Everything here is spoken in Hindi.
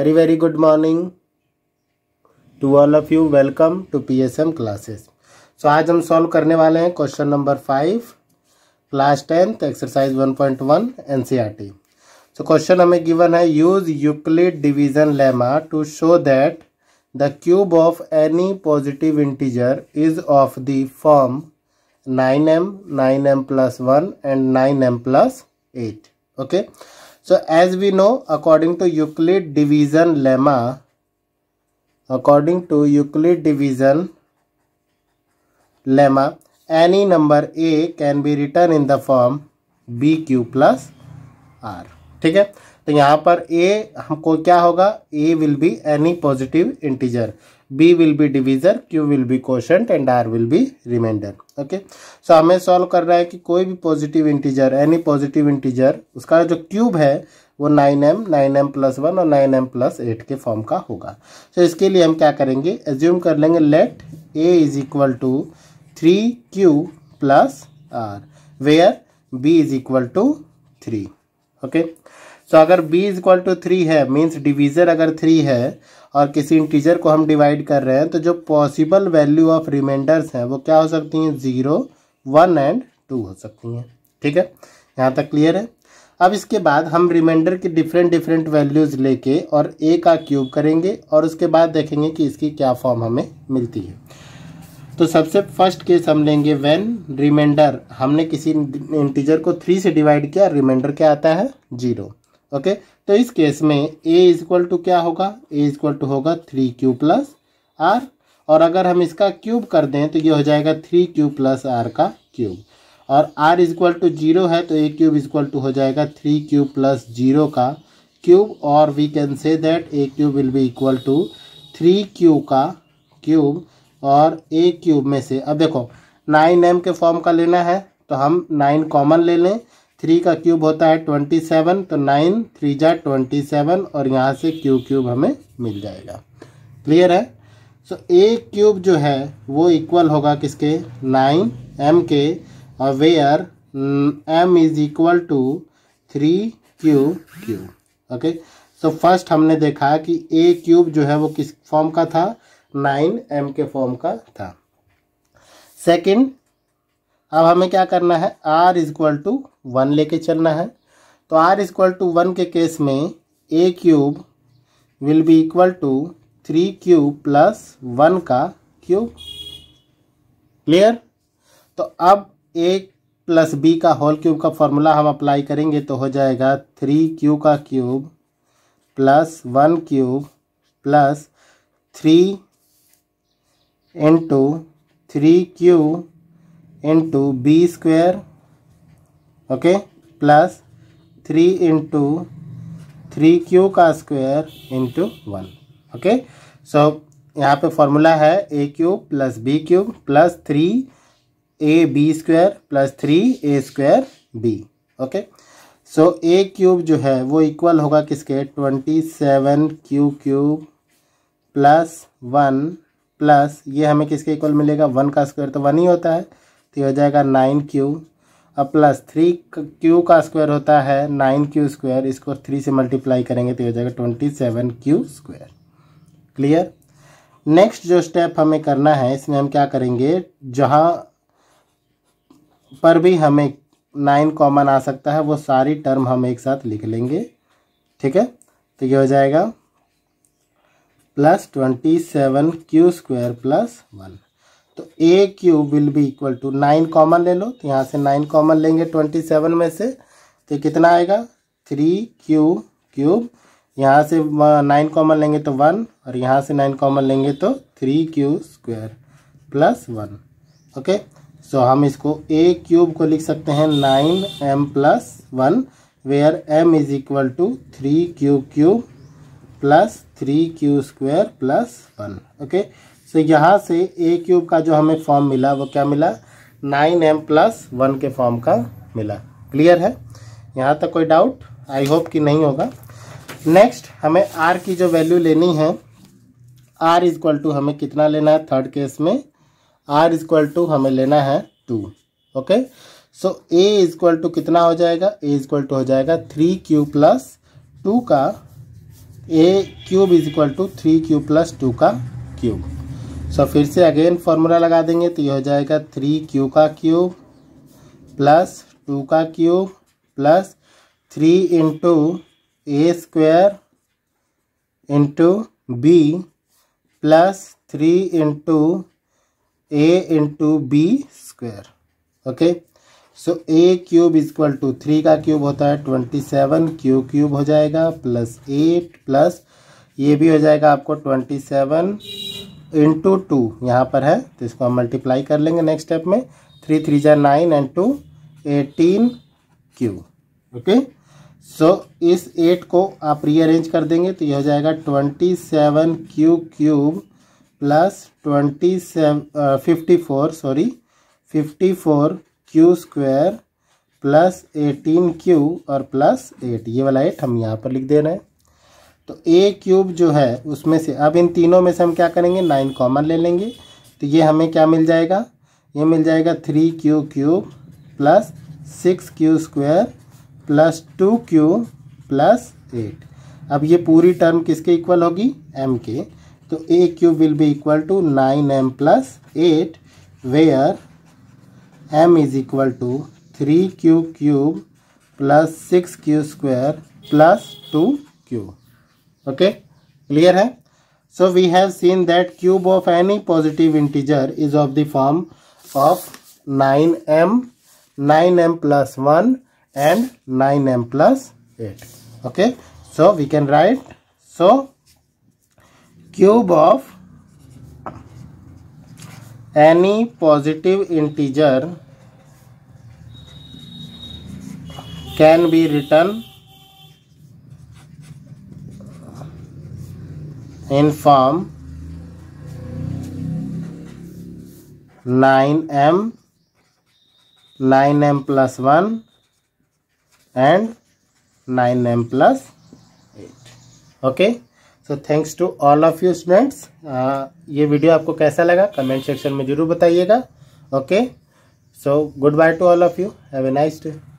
very very good morning to all of you welcome to psm classes so aaj hum solve karne wale hain question number 5 last 10th exercise 1.1 ncrt so question hame given hai use euclid division lemma to show that the cube of any positive integer is of the form 9m 9m plus 1 and 9m plus 8 okay so as we know, according to Euclid division lemma, according to Euclid division lemma, any number A can be written in the form BQ plus R. ठीक है तो यहाँ पर ए हमको हाँ, क्या होगा a will be any positive integer b will be divisor q will be quotient and r will be remainder okay so हमें सॉल्व कर रहा है कि कोई भी positive integer any positive integer उसका जो क्यूब है वो nine m nine m plus one और नाइन एम प्लस एट के फॉर्म का होगा सो so, इसके लिए हम क्या करेंगे एज्यूम कर लेंगे let a is equal to three q plus r where b is equal to three okay so अगर b is equal to three है मीन्स डिवीज़र अगर थ्री है और किसी इंटीजर को हम डिवाइड कर रहे हैं तो जो पॉसिबल वैल्यू ऑफ रिमाइंडर्स हैं वो क्या हो सकती हैं ज़ीरो वन एंड टू हो सकती हैं ठीक है यहाँ तक क्लियर है अब इसके बाद हम रिमाइंडर की डिफरेंट डिफरेंट वैल्यूज़ लेके और ए का क्यूब करेंगे और उसके बाद देखेंगे कि इसकी क्या फॉर्म हमें मिलती है तो सबसे फर्स्ट केस हम लेंगे वेन रिमाइंडर हमने किसी इंटीजर को थ्री से डिवाइड किया रिमाइंडर क्या आता है जीरो ओके तो इस केस में ए इज इक्वल टू क्या होगा ए इज इक्वल टू होगा थ्री क्यू प्लस आर और अगर हम इसका क्यूब कर दें तो ये हो जाएगा थ्री क्यू प्लस आर का क्यूब और r is equal to zero है तो a cube is equal to हो जाएगा थ्री क्यू प्लस जीरो का क्यूब और we can say that a cube will be equal to three q का क्यूब और ए क्यूब में से अब देखो नाइन एम के फॉर्म का लेना है तो हम नाइन कॉमन ले लें थ्री का क्यूब होता है ट्वेंटी सेवन तो नाइन थ्री जा ट्वेंटी सेवन और यहाँ से क्यू क्यूब हमें मिल जाएगा क्लियर है सो so, ए क्यूब जो है वो इक्वल होगा किसके नाइन एम के और where m is equal to three q cube okay so first हमने देखा कि ए क्यूब जो है वो किस फॉर्म का था नाइन एम के फॉर्म का था सेकंड अब हमें क्या करना है r is equal to one लेके चलना है तो r is equal to one के केस में a cube will be equal to three cube plus one का क्यूब क्लियर तो अब ए प्लस बी का होल क्यूब का फॉर्मूला हम अप्लाई करेंगे तो हो जाएगा थ्री क्यू का cube plus one cube plus three into three q into b square okay plus three into three q का square into one okay so यहाँ पे फॉर्मूला है a cube plus b cube plus three a b square plus three a square b okay so a cube जो है वो इक्वल होगा किसके twenty seven q cube plus one plus ये हमें किसके इक्वल मिलेगा वन का स्क्वायर तो वन ही होता है तो ये हो जाएगा नाइन क्यू और प्लस थ्री क्यू का स्क्वायर होता है नाइन क्यू स्क्वायर इसको थ्री से मल्टीप्लाई करेंगे तो ये हो जाएगा twenty seven q square clear next जो स्टेप हमें करना है इसमें हम क्या करेंगे जहाँ पर भी हमें नाइन कॉमन आ सकता है वो सारी टर्म हम एक साथ लिख लेंगे ठीक है तो ये हो जाएगा plus twenty seven q square plus one तो a cube will be equal to nine common ले लो तो यहाँ से नाइन कॉमन लेंगे ट्वेंटी सेवन में से तो कितना आएगा थ्री क्यू क्यूब यहाँ से नाइन कॉमन लेंगे तो वन और यहाँ से नाइन कॉमन लेंगे तो three q square plus one okay so हम इसको ए क्यूब को लिख सकते हैं nine m plus one where m is equal to three q cube plus three q square plus one okay so यहाँ से ए क्यूब का जो हमें फॉर्म मिला वो क्या मिला नाइन एम प्लस वन के फॉर्म का मिला क्लियर है यहाँ तक कोई डाउट आई होप कि नहीं होगा नेक्स्ट हमें आर की जो वैल्यू लेनी है आर इजक्वल टू हमें कितना लेना है थर्ड केस में आर इजक्वल टू हमें लेना है two okay so a is equal to कितना हो जाएगा ए इजक्वल टू हो जाएगा थ्री क्यू प्लस टू का a cube is equal to three cube plus two का क्यूब सो फिर से अगेन फॉर्मूला लगा देंगे तो यह हो जाएगा थ्री क्यू का क्यूब प्लस टू का cube plus three into a square into b plus three into a into b square okay so a cube is equal to three का क्यूब होता है ट्वेंटी सेवन क्यू क्यूब हो जाएगा प्लस एट प्लस ये भी हो जाएगा आपको ट्वेंटी सेवन इंटू टू यहाँ पर है तो इसको हम मल्टीप्लाई कर लेंगे नेक्स्ट स्टेप में थ्री थ्री जै nine and two eighteen q okay so इस एट को आप रीअरेंज कर देंगे तो ये हो जाएगा twenty seven q cube plus twenty seven fifty four sorry fifty four q square plus eighteen q और प्लस एट ये वाला एट हम यहाँ पर लिख दे रहे हैं तो ए क्यूब जो है उसमें से अब इन तीनों में से हम क्या करेंगे नाइन कॉमन ले लेंगे तो ये हमें क्या मिल जाएगा ये मिल जाएगा three q cube plus six q square plus two q plus eight अब ये पूरी टर्म किसके इक्वल होगी एम के तो a cube will be equal to nine m plus eight where m is equal to 3q cube plus 6q square plus 2q. Okay, clear hai? So we have seen that cube of any positive integer is of the form of 9m, 9m plus 1 and 9m plus 8. Okay, so we can write so cube of any positive integer can be written in form 9m 9m plus 1 and 9m plus 8 okay so thanks to all of you students ये वीडियो आपको कैसा लगा कमेंट सेक्शन में ज़रूर बताइएगा okay so goodbye to all of you have a nice day